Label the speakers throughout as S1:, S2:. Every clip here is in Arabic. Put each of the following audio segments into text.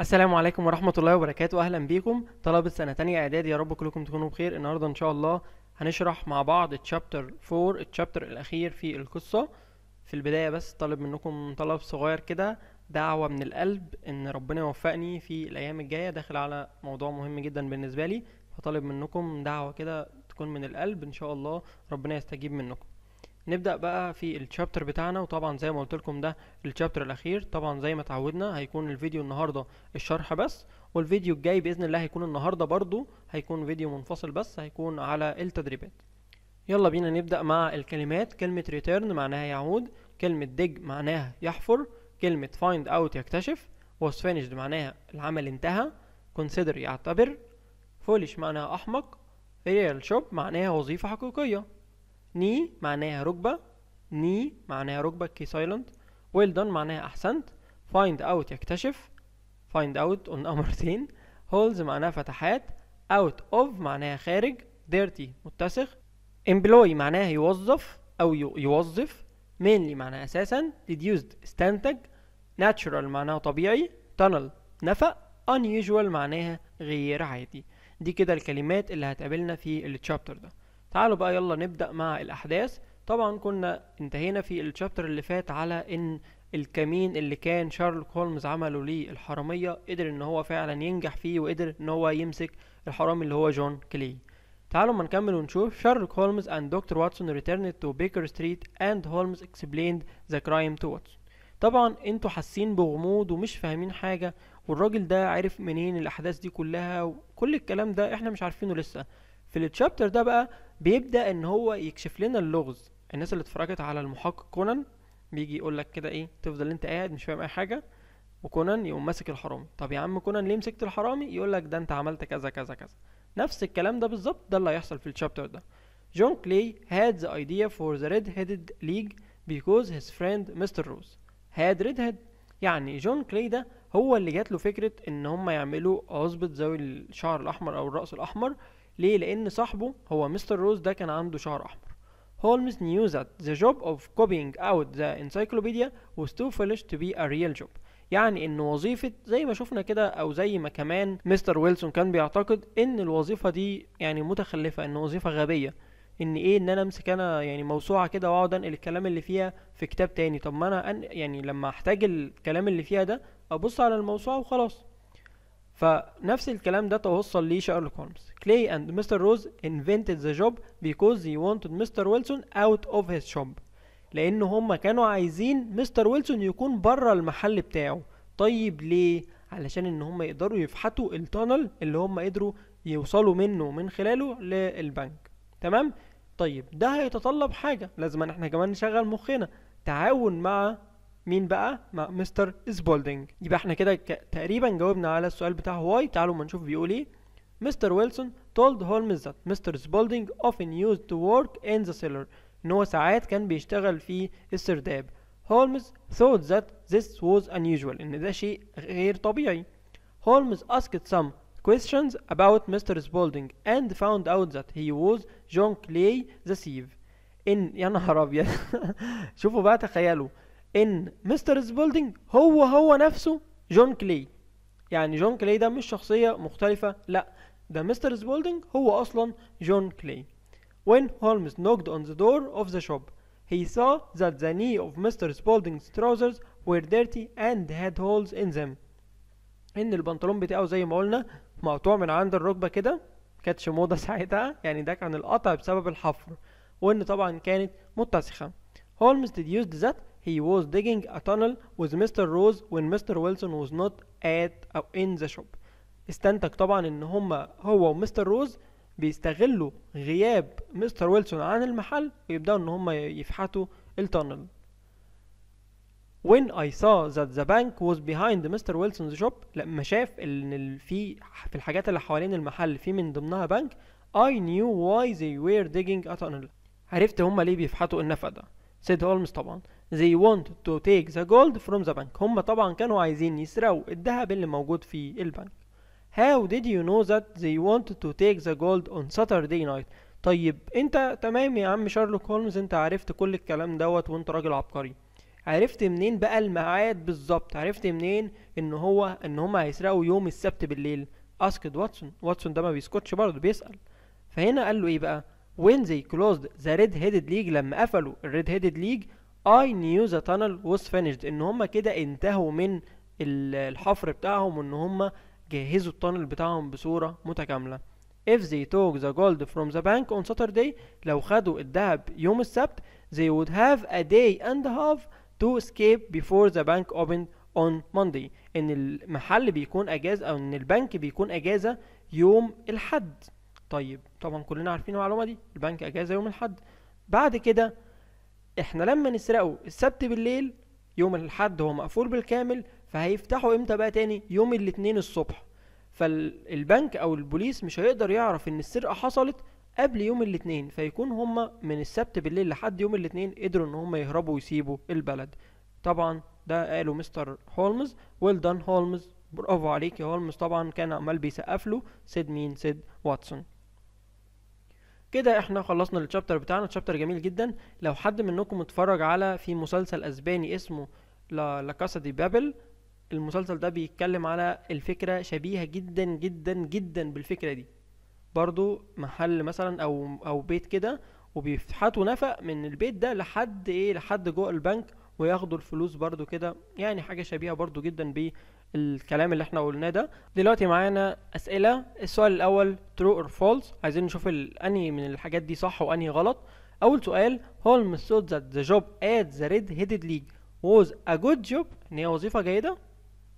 S1: السلام عليكم ورحمة الله وبركاته أهلا بيكم طلبة سنة تانية إعدادي يا رب كلكم تكونوا بخير النهاردة إن شاء الله هنشرح مع بعض التشابتر 4 التشابتر الأخير في القصة في البداية بس طالب منكم طلب صغير كده دعوة من القلب إن ربنا يوفقني في الأيام الجاية داخل على موضوع مهم جدا بالنسبة لي فطالب منكم دعوة كده تكون من القلب إن شاء الله ربنا يستجيب منكم نبدا بقى في الشابتر بتاعنا وطبعا زي ما قلت لكم ده الشابتر الاخير طبعا زي ما اتعودنا هيكون الفيديو النهارده الشرح بس والفيديو الجاي باذن الله هيكون النهارده برضو هيكون فيديو منفصل بس هيكون على التدريبات يلا بينا نبدا مع الكلمات كلمه ريتيرن معناها يعود كلمه ديج معناها يحفر كلمه فايند اوت يكتشف was فينيشد معناها العمل انتهى كونسيدر يعتبر فولش معناها احمق ريال شوب معناها وظيفه حقيقيه ني معناها ركبة ني معناها ركبة كي سايلنت ويل دون معناها أحسنت فايند أوت يكتشف فايند أوت قلنا مرتين هولز معناها فتحات أوت أوف معناها خارج ديرتي متسخ امبلوي معناها يوظف أو يوظف mainly معناها أساسا reduced استنتج natural معناها طبيعي tunnel نفق unusual معناها غير عادي دي كده الكلمات اللي هتقابلنا في التشابتر ده تعالوا بقى يلا نبدأ مع الأحداث طبعا كنا انتهينا في الشابتر اللي فات على ان الكمين اللي كان شارلوك هولمز عمله للحرامية قدر ان هو فعلا ينجح فيه وقدر ان هو يمسك الحرامي اللي هو جون كلي تعالوا ما نكمل ونشوف شارلوك هولمز and دكتور واتسون returned to بيكر ستريت and هولمز explained the crime to واتسون طبعا انتوا حاسين بغموض ومش فاهمين حاجة والراجل ده عرف منين الاحداث دي كلها وكل الكلام ده احنا مش عارفينه لسه في التشابتر ده بقى بيبدا ان هو يكشف لنا اللغز الناس اللي اتفرجت على المحقق كونان بيجي يقول لك كده ايه تفضل انت قاعد مش فاهم اي حاجه وكونان يقوم ماسك الحرامي طب يا عم كونان ليه مسكت الحرامي يقول لك ده انت عملت كذا كذا كذا نفس الكلام ده بالظبط ده اللي هيحصل في التشابتر ده جون كلي ذا the idea for the red-headed league because his friend Mr. هاد ريد هيد يعني جون كلي ده هو اللي جات له فكرة ان هم يعملوا عصبة ذوي الشعر الاحمر او الرأس الاحمر ليه لان صاحبه هو مستر روز ده كان عنده شعر احمر هولمز knew that the job of copying out the encyclopedia was too foolish to be a real job يعني ان وظيفة زي ما شفنا كده او زي ما كمان مستر ويلسون كان بيعتقد ان الوظيفة دي يعني متخلفة ان وظيفة غبية ان ايه ان انا امسك انا يعني موسوعة كده واقعد انقل الكلام اللي فيها في كتاب تاني طب ما انا يعني لما احتاج الكلام اللي فيها ده ابص على الموسوعة وخلاص فنفس الكلام ده توصل ليه شارلوك هولمز كلي اند مستر روز انفنتد ذا جوب بيكوز he وونتد مستر ويلسون اوت اوف هيز شوب لان هما كانوا عايزين مستر ويلسون يكون بره المحل بتاعه طيب ليه علشان ان هما يقدروا يفحتوا التونل اللي هما قدروا يوصلوا منه من خلاله للبنك تمام طيب ده هيتطلب حاجه لازم احنا كمان نشغل مخنا تعاون مع مين بقى مع مستر سبولدينج يبقى احنا كده تقريبا جاوبنا على السؤال بتاع واي تعالوا ما نشوف بيقول ايه مستر ويلسون told هولمز that مستر سبولدنج often used to work in the cellar ان هو ساعات كان بيشتغل في السرداب هولمز thought that this was unusual ان ده شيء غير طبيعي هولمز asked some questions about Mr. Spalding and found out that he was John Clay the thief. إن يا نهار أبيض شوفوا بقى تخيلوا ان مستر سبولدينج هو هو نفسه جون كلي يعني جون كلي ده مش شخصية مختلفة لا ده مستر سبولدينج هو أصلا جون كلي When Holmes knocked on the door of the shop he saw that the knee of Mr. Spalding's trousers were dirty and had holes in them ان البنطلون بتاعه زي ما قلنا مقطوع من عند الركبة كده كاتش موضة ساعتها يعني ده كان القطع بسبب الحفر وان طبعا كانت متسخة Holmes deduced that he was digging a tunnel with Mr. Rose when Mr. Wilson was not at or uh, in the shop استنتج طبعا ان هما هو ومستر روز بيستغلوا غياب مستر ويلسون عن المحل ويبدأوا ان هما يفحتوا التونل. When I saw that the bank was behind Mr. Wilson's shop لما شاف ان في في الحاجات اللي حوالين المحل في من ضمنها بنك I knew why they were digging a tunnel عرفت هما ليه بيفحتوا النفق ده سيد هولمز طبعا they want to take the gold from the bank هم طبعا كانوا عايزين يسرقوا الذهب اللي موجود في البنك how did you know that they want to take the gold on Saturday night طيب انت تمام يا عم شارلوك هولمز انت عرفت كل الكلام دوت وانت راجل عبقري عرفت منين بقى الميعاد بالظبط عرفت منين ان هو ان هما هيسرقوا يوم السبت بالليل اسكت واتسون واتسون ده ما بيسكتش برضه بيسأل فهنا قال له ايه بقى when they closed the red headed league لما قفلوا ال red headed league I knew the tunnel was finished ان هما كده انتهوا من الحفر بتاعهم وان هما جهزوا التانل بتاعهم بصورة متكاملة if they took the gold from the bank on Saturday لو خدوا الذهب يوم السبت they would have a day and a half to escape before the bank opened on Monday ان المحل بيكون اجازة او ان البنك بيكون اجازة يوم الحد طيب طبعا كلنا عارفين المعلومه دي البنك اجازه يوم الاحد بعد كده احنا لما نسرقه السبت بالليل يوم الاحد هو مقفول بالكامل فهيفتحوا امتى بقى تاني يوم الاثنين الصبح فالبنك او البوليس مش هيقدر يعرف ان السرقه حصلت قبل يوم الاثنين فيكون هما من السبت بالليل لحد يوم الاثنين قدروا ان هما يهربوا ويسيبوا البلد طبعا ده قاله مستر هولمز ويل دان هولمز برافو عليك يا هولمز طبعا كان عمال بيسقف له سيد مين سيد واتسون كده احنا خلصنا الشابتر بتاعنا تشابتر جميل جدا لو حد منكم اتفرج على في مسلسل اسباني اسمه لا كاسا دي بابل المسلسل ده بيتكلم على الفكرة شبيهة جدا جدا جدا بالفكرة دي برضو محل مثلا او او بيت كده وبيفتحوا نفق من البيت ده لحد ايه لحد جوه البنك وياخدوا الفلوس برضو كده يعني حاجة شبيهة برضو جدا الكلام اللي احنا قلناه ده دلوقتي معانا اسئله السؤال الاول ترو اور فولس عايزين نشوف انهي من الحاجات دي صح وانهي غلط اول سؤال هولمز ثوت ذات ذا جوب ات ذا ريد هيدد ليج ووز ا جود جوب ان هي وظيفه جيده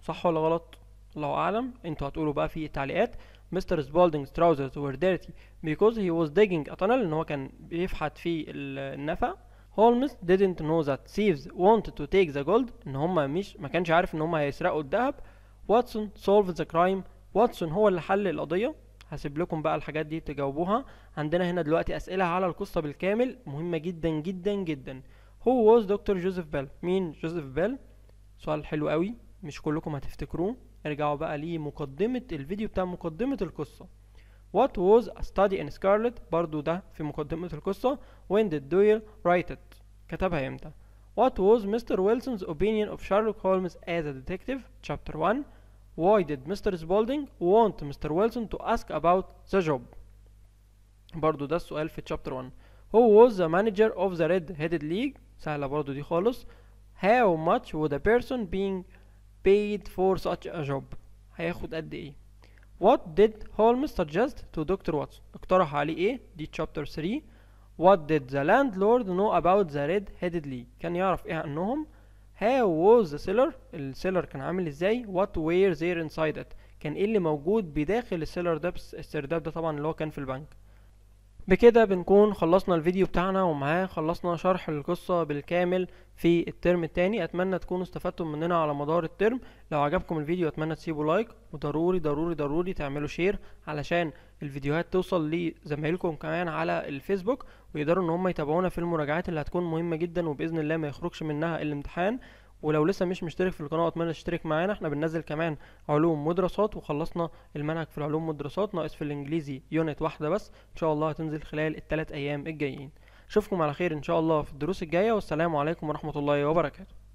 S1: صح ولا غلط الله اعلم انتوا هتقولوا بقى في التعليقات مستر سبولدنجز تراوزرز وير ديرتي بيكوز هي was ديجينج a ان هو كان بيفحت في النفق هولمز didn't know that thieves wanted to take the gold ان هما مش ما كانش عارف ان هما هيسرقوا الذهب واتسون solved the crime واتسون هو اللي حل القضية هسيب لكم بقى الحاجات دي تجاوبوها عندنا هنا دلوقتي اسئلة على القصة بالكامل مهمة جدا جدا جدا هو was دكتور جوزيف بيل مين جوزيف بيل سؤال حلو قوي مش كلكم هتفتكروه ارجعوا بقى لمقدمة الفيديو بتاع مقدمة القصة What was a study in scarlet برضو ده في مقدمة القصة When did Doyle write it كتبها امتى What was Mr. Wilson's opinion of Sherlock Holmes as a detective Chapter 1 Why did Mr. Spalding want Mr. Wilson to ask about the job برضو ده السؤال في Chapter 1 Who was the manager of the Red Headed League سهلة برضو دي خالص How much would a person being paid for such a job هياخد قد ايه What did Holmes suggest to Dr. Watson اقترح عليه ايه دي chapter 3 What did the landlord know about the red-headed league كان يعرف ايه عنهم How was the cellar السيلر كان عامل ازاي What were there inside it كان ايه اللي موجود بداخل السيلر ده السرداب ده طبعا اللي هو كان في البنك بكده بنكون خلصنا الفيديو بتاعنا ومعاه خلصنا شرح القصة بالكامل في الترم التاني اتمنى تكونوا استفدتم مننا على مدار الترم لو عجبكم الفيديو اتمنى تسيبوا لايك وضروري ضروري ضروري تعملوا شير علشان الفيديوهات توصل لزمايلكم كمان على الفيسبوك ويقدروا ان هم يتابعونا في المراجعات اللي هتكون مهمة جدا وباذن الله ما يخرجش منها الامتحان ولو لسه مش مشترك في القناه اتمنى تشترك معانا احنا بننزل كمان علوم ودراسات وخلصنا المنهج في العلوم والدراسات ناقص في الانجليزي يونت واحده بس ان شاء الله هتنزل خلال الثلاث ايام الجايين اشوفكم على خير ان شاء الله في الدروس الجايه والسلام عليكم ورحمه الله وبركاته